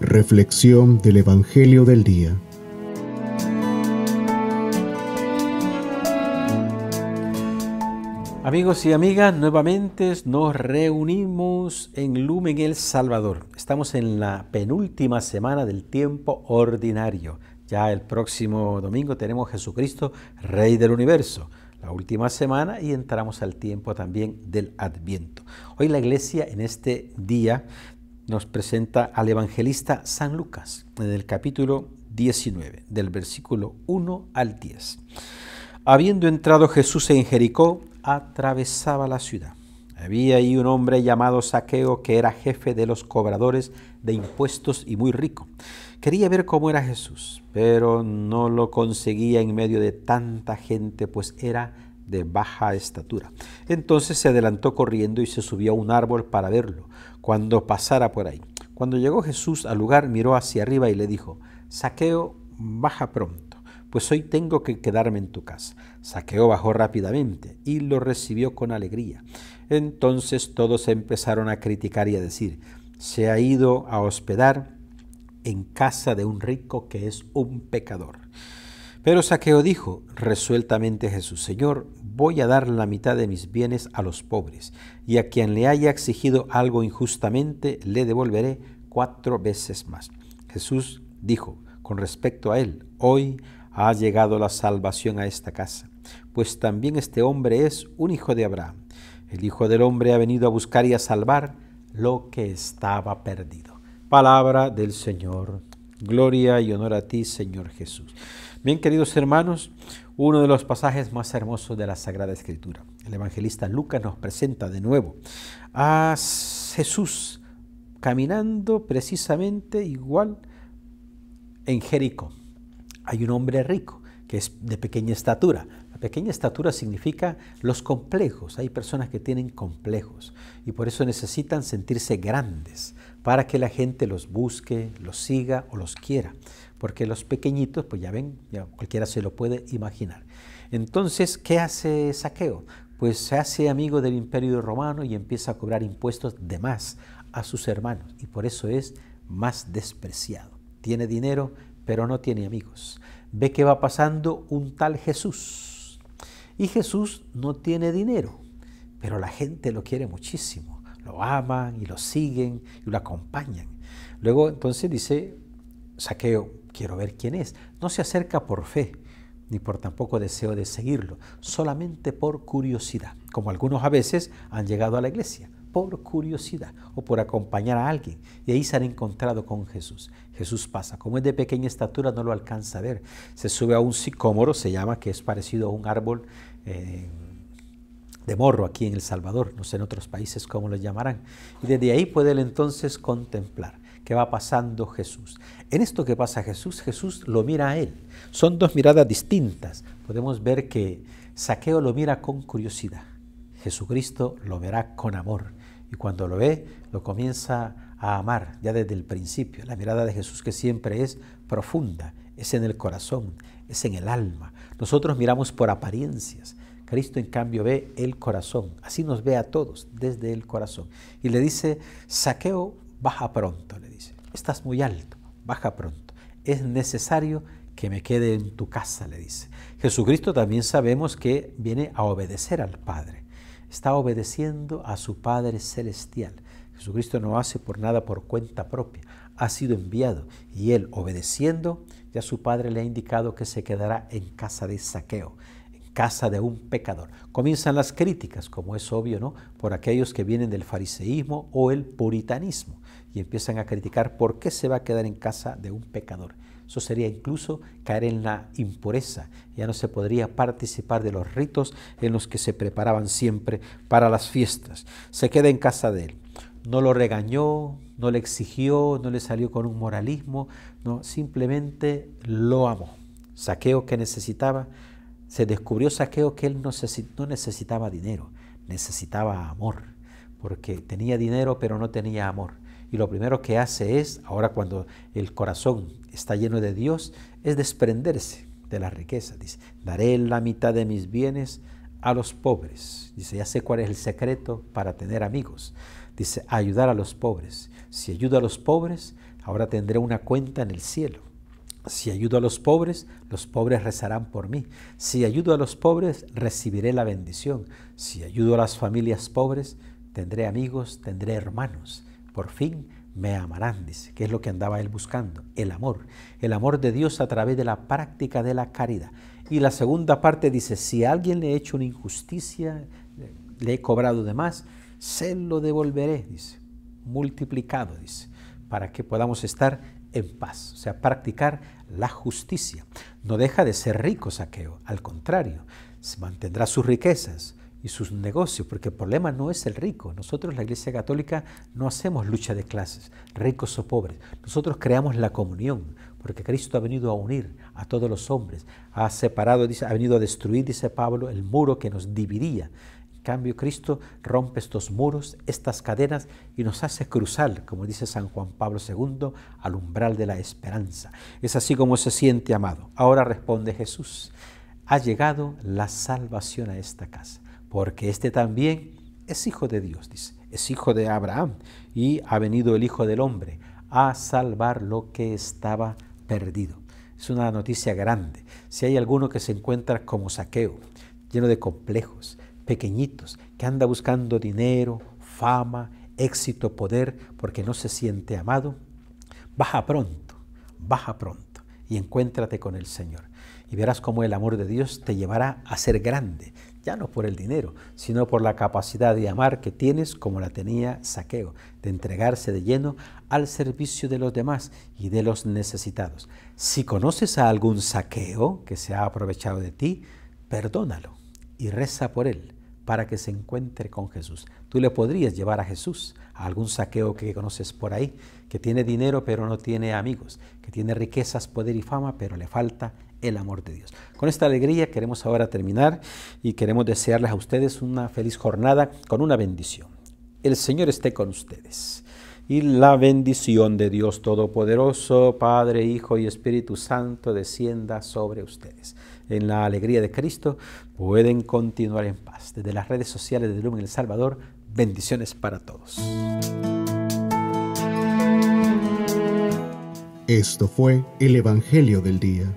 Reflexión del Evangelio del Día. Amigos y amigas, nuevamente nos reunimos en Lumen El Salvador. Estamos en la penúltima semana del tiempo ordinario. Ya el próximo domingo tenemos Jesucristo, Rey del Universo la última semana y entramos al tiempo también del Adviento. Hoy la iglesia en este día nos presenta al evangelista San Lucas en el capítulo 19, del versículo 1 al 10. Habiendo entrado Jesús en Jericó, atravesaba la ciudad. Había ahí un hombre llamado Saqueo que era jefe de los cobradores de impuestos y muy rico. Quería ver cómo era Jesús, pero no lo conseguía en medio de tanta gente, pues era de baja estatura. Entonces se adelantó corriendo y se subió a un árbol para verlo, cuando pasara por ahí. Cuando llegó Jesús al lugar, miró hacia arriba y le dijo, Saqueo, baja pronto, pues hoy tengo que quedarme en tu casa. Saqueo bajó rápidamente y lo recibió con alegría. Entonces todos empezaron a criticar y a decir, se ha ido a hospedar en casa de un rico que es un pecador. Pero Saqueo dijo resueltamente Jesús, Señor, voy a dar la mitad de mis bienes a los pobres, y a quien le haya exigido algo injustamente, le devolveré cuatro veces más. Jesús dijo con respecto a él, hoy ha llegado la salvación a esta casa, pues también este hombre es un hijo de Abraham. El Hijo del Hombre ha venido a buscar y a salvar lo que estaba perdido. Palabra del Señor. Gloria y honor a ti, Señor Jesús. Bien, queridos hermanos, uno de los pasajes más hermosos de la Sagrada Escritura. El evangelista Lucas nos presenta de nuevo a Jesús caminando precisamente igual en Jericó. Hay un hombre rico que es de pequeña estatura. La pequeña estatura significa los complejos. Hay personas que tienen complejos y por eso necesitan sentirse grandes para que la gente los busque, los siga o los quiera porque los pequeñitos, pues ya ven, cualquiera se lo puede imaginar. Entonces, ¿qué hace Saqueo? Pues se hace amigo del imperio romano y empieza a cobrar impuestos de más a sus hermanos y por eso es más despreciado. Tiene dinero, pero no tiene amigos. Ve que va pasando un tal Jesús y Jesús no tiene dinero, pero la gente lo quiere muchísimo. Lo aman y lo siguen y lo acompañan. Luego entonces dice Saqueo, quiero ver quién es. No se acerca por fe, ni por tampoco deseo de seguirlo, solamente por curiosidad, como algunos a veces han llegado a la iglesia, por curiosidad o por acompañar a alguien. Y ahí se han encontrado con Jesús. Jesús pasa. Como es de pequeña estatura, no lo alcanza a ver. Se sube a un sicómoro, se llama, que es parecido a un árbol. Eh, de morro aquí en El Salvador, no sé en otros países cómo lo llamarán. Y desde ahí puede él entonces contemplar que va pasando Jesús. En esto que pasa Jesús, Jesús lo mira a él. Son dos miradas distintas. Podemos ver que Saqueo lo mira con curiosidad. Jesucristo lo verá con amor. Y cuando lo ve, lo comienza a amar ya desde el principio. La mirada de Jesús que siempre es profunda, es en el corazón, es en el alma. Nosotros miramos por apariencias. Cristo en cambio ve el corazón, así nos ve a todos desde el corazón. Y le dice, saqueo, baja pronto, le dice. Estás muy alto, baja pronto. Es necesario que me quede en tu casa, le dice. Jesucristo también sabemos que viene a obedecer al Padre. Está obedeciendo a su Padre celestial. Jesucristo no hace por nada por cuenta propia. Ha sido enviado y él obedeciendo, ya su Padre le ha indicado que se quedará en casa de saqueo casa de un pecador. Comienzan las críticas, como es obvio, ¿no? Por aquellos que vienen del fariseísmo o el puritanismo y empiezan a criticar por qué se va a quedar en casa de un pecador. Eso sería incluso caer en la impureza. Ya no se podría participar de los ritos en los que se preparaban siempre para las fiestas. Se queda en casa de él. No lo regañó, no le exigió, no le salió con un moralismo, no, simplemente lo amó. Saqueo que necesitaba, se descubrió saqueo que él no necesitaba dinero, necesitaba amor, porque tenía dinero pero no tenía amor. Y lo primero que hace es, ahora cuando el corazón está lleno de Dios, es desprenderse de la riqueza. Dice, daré la mitad de mis bienes a los pobres. Dice, ya sé cuál es el secreto para tener amigos. Dice, ayudar a los pobres. Si ayudo a los pobres, ahora tendré una cuenta en el cielo. Si ayudo a los pobres, los pobres rezarán por mí. Si ayudo a los pobres, recibiré la bendición. Si ayudo a las familias pobres, tendré amigos, tendré hermanos. Por fin me amarán, dice, que es lo que andaba él buscando, el amor, el amor de Dios a través de la práctica de la caridad. Y la segunda parte dice, si a alguien le he hecho una injusticia, le he cobrado de más, se lo devolveré, dice, multiplicado, dice para que podamos estar en paz, o sea, practicar la justicia. No deja de ser rico saqueo, al contrario, se mantendrá sus riquezas y sus negocios, porque el problema no es el rico. Nosotros, la Iglesia Católica, no hacemos lucha de clases, ricos o pobres. Nosotros creamos la comunión, porque Cristo ha venido a unir a todos los hombres, ha separado, dice, ha venido a destruir, dice Pablo, el muro que nos dividía cambio, Cristo rompe estos muros, estas cadenas y nos hace cruzar, como dice San Juan Pablo II, al umbral de la esperanza. Es así como se siente amado. Ahora responde Jesús, ha llegado la salvación a esta casa, porque este también es hijo de Dios, dice, es hijo de Abraham y ha venido el Hijo del Hombre a salvar lo que estaba perdido. Es una noticia grande. Si hay alguno que se encuentra como saqueo, lleno de complejos, pequeñitos, que anda buscando dinero, fama, éxito, poder, porque no se siente amado, baja pronto, baja pronto y encuéntrate con el Señor. Y verás cómo el amor de Dios te llevará a ser grande, ya no por el dinero, sino por la capacidad de amar que tienes como la tenía Saqueo, de entregarse de lleno al servicio de los demás y de los necesitados. Si conoces a algún Saqueo que se ha aprovechado de ti, perdónalo y reza por él para que se encuentre con Jesús. Tú le podrías llevar a Jesús a algún saqueo que conoces por ahí, que tiene dinero pero no tiene amigos, que tiene riquezas, poder y fama pero le falta el amor de Dios. Con esta alegría queremos ahora terminar y queremos desearles a ustedes una feliz jornada con una bendición. El Señor esté con ustedes. Y la bendición de Dios Todopoderoso, Padre, Hijo y Espíritu Santo, descienda sobre ustedes en la alegría de Cristo, pueden continuar en paz. Desde las redes sociales de Lumen El Salvador, bendiciones para todos. Esto fue el Evangelio del Día.